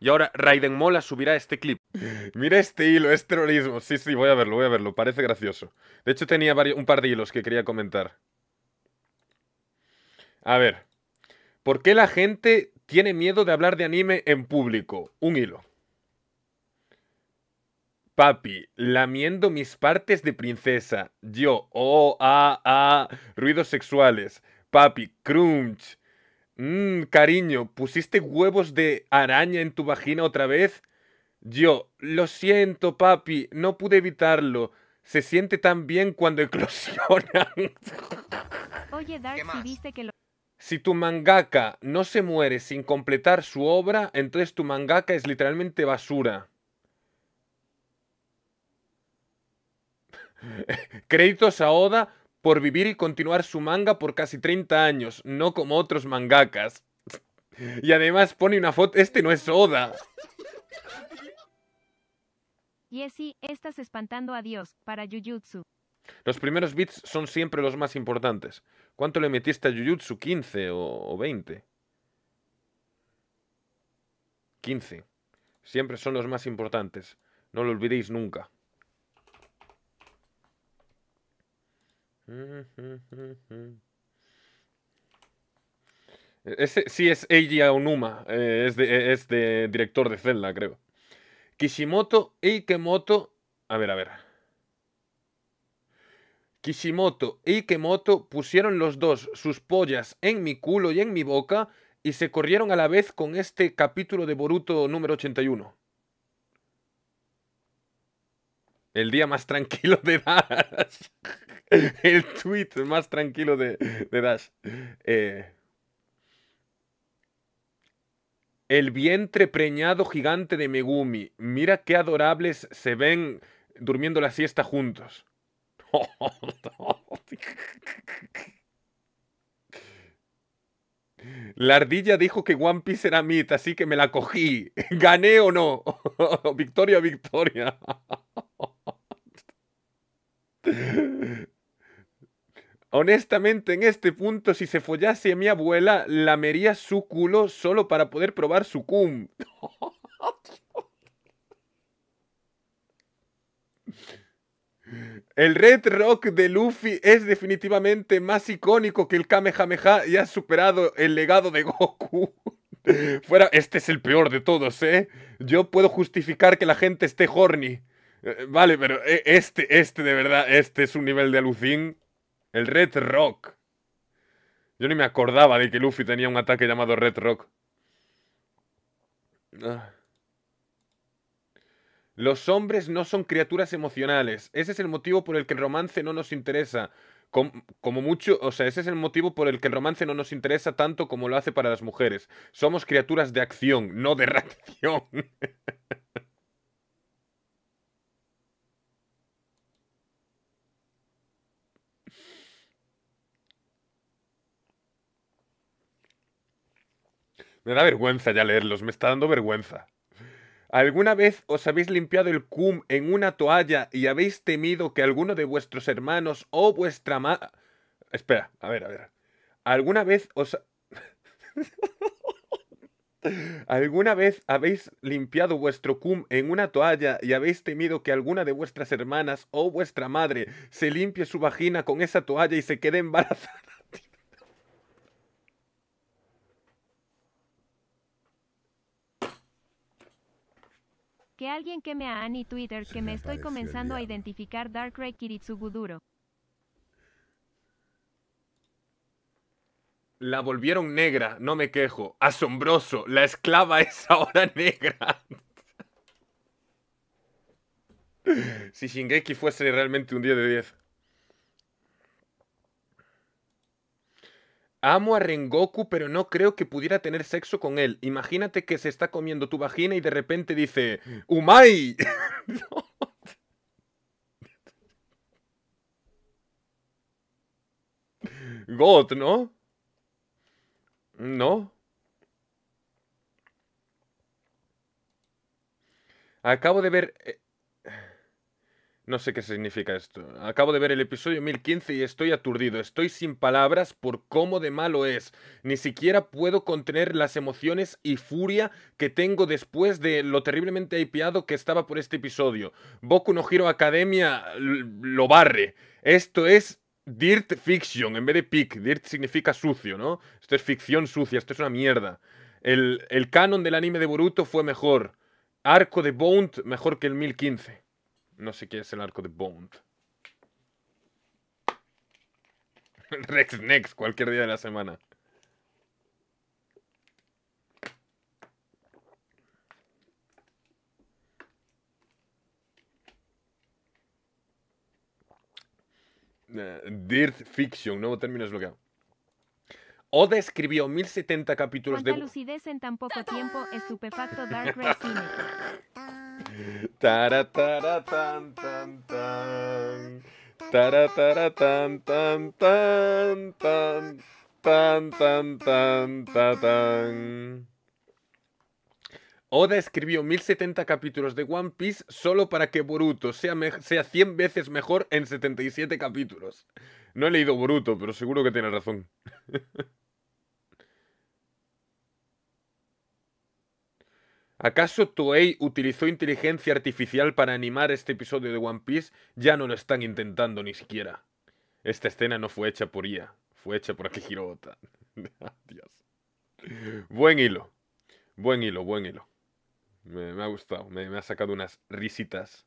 Y ahora Raiden Mola subirá este clip. Mira este hilo, es terrorismo. Sí, sí, voy a verlo, voy a verlo. Parece gracioso. De hecho, tenía un par de hilos que quería comentar. A ver. ¿Por qué la gente tiene miedo de hablar de anime en público? Un hilo. Papi, lamiendo mis partes de princesa. Yo, oh, ah, ah, ruidos sexuales. Papi, crunch. Mmm, cariño, ¿pusiste huevos de araña en tu vagina otra vez? Yo, lo siento, papi, no pude evitarlo. Se siente tan bien cuando eclosionan. Oye, Dark, si viste que lo... Si tu mangaka no se muere sin completar su obra, entonces tu mangaka es literalmente basura. Créditos a Oda por vivir y continuar su manga por casi 30 años, no como otros mangakas. Y además pone una foto... Este no es Oda. así estás espantando a Dios, para Jujutsu. Los primeros bits son siempre los más importantes. ¿Cuánto le metiste a Jujutsu? ¿15 o 20? 15. Siempre son los más importantes. No lo olvidéis nunca. Ese sí es Eiji Aonuma, eh, es, de, es de director de Zelda, creo. Kishimoto Ikemoto. A ver, a ver. Kishimoto e Ikemoto pusieron los dos sus pollas en mi culo y en mi boca y se corrieron a la vez con este capítulo de Boruto número 81. El día más tranquilo de Dash. el tweet más tranquilo de, de Dash. Eh, el vientre preñado gigante de Megumi. Mira qué adorables se ven durmiendo la siesta juntos. La ardilla dijo que One Piece era mit, así que me la cogí. ¿Gané o no? victoria, victoria. Honestamente, en este punto, si se follase a mi abuela, lamería su culo solo para poder probar su cum. El Red Rock de Luffy es definitivamente más icónico que el Kamehameha y ha superado el legado de Goku. Fuera, este es el peor de todos, ¿eh? Yo puedo justificar que la gente esté horny. Eh, vale, pero eh, este, este de verdad, este es un nivel de alucín. El Red Rock. Yo ni me acordaba de que Luffy tenía un ataque llamado Red Rock. Ah. Los hombres no son criaturas emocionales. Ese es el motivo por el que el romance no nos interesa. Como, como, mucho, o sea, ese es el motivo por el que el romance no nos interesa tanto como lo hace para las mujeres. Somos criaturas de acción, no de reacción. Me da vergüenza ya leerlos, me está dando vergüenza. ¿Alguna vez os habéis limpiado el cum en una toalla y habéis temido que alguno de vuestros hermanos o vuestra ma... Espera, a ver, a ver. ¿Alguna vez os... ¿Alguna vez habéis limpiado vuestro cum en una toalla y habéis temido que alguna de vuestras hermanas o vuestra madre se limpie su vagina con esa toalla y se quede embarazada? Que alguien queme a Annie Twitter, que me, estoy comenzando a identificar Darkrai Kiritsuguduro. La volvieron negra, no me quejo. Asombroso, la esclava es ahora negra. si Shingeki fuese realmente un día de 10. Amo a Rengoku, pero no creo que pudiera tener sexo con él. Imagínate que se está comiendo tu vagina y de repente dice, ¡Umai! God, ¿no? No. Acabo de ver... Eh, no sé qué significa esto. Acabo de ver el episodio 1015 y estoy aturdido. Estoy sin palabras por cómo de malo es. Ni siquiera puedo contener las emociones y furia que tengo después de lo terriblemente apiado que estaba por este episodio. Boku no giro Academia lo barre. Esto es Dirt Fiction, en vez de pick. Dirt significa sucio, ¿no? Esto es ficción sucia, esto es una mierda. El, el canon del anime de Boruto fue mejor. Arco de bond mejor que el 1015. No sé qué es el arco de Bound. Rex Next, cualquier día de la semana. Eh, dirt Fiction, nuevo término desbloqueado. Oda escribió 1070 capítulos de... lucidez en tan poco tiempo, estupefacto Dark tan tan. tan tan tan tan tan tan tan. Oda escribió 1070 capítulos de One Piece solo para que Boruto sea, sea 100 veces mejor en 77 capítulos. No he leído Boruto, pero seguro que tiene razón. ¿Acaso Toei utilizó inteligencia artificial para animar este episodio de One Piece? Ya no lo están intentando ni siquiera. Esta escena no fue hecha por IA, e fue hecha por Akihiro ah, ¡Dios! Buen hilo. Buen hilo, buen hilo. Me, ha gustado, me ha sacado unas risitas.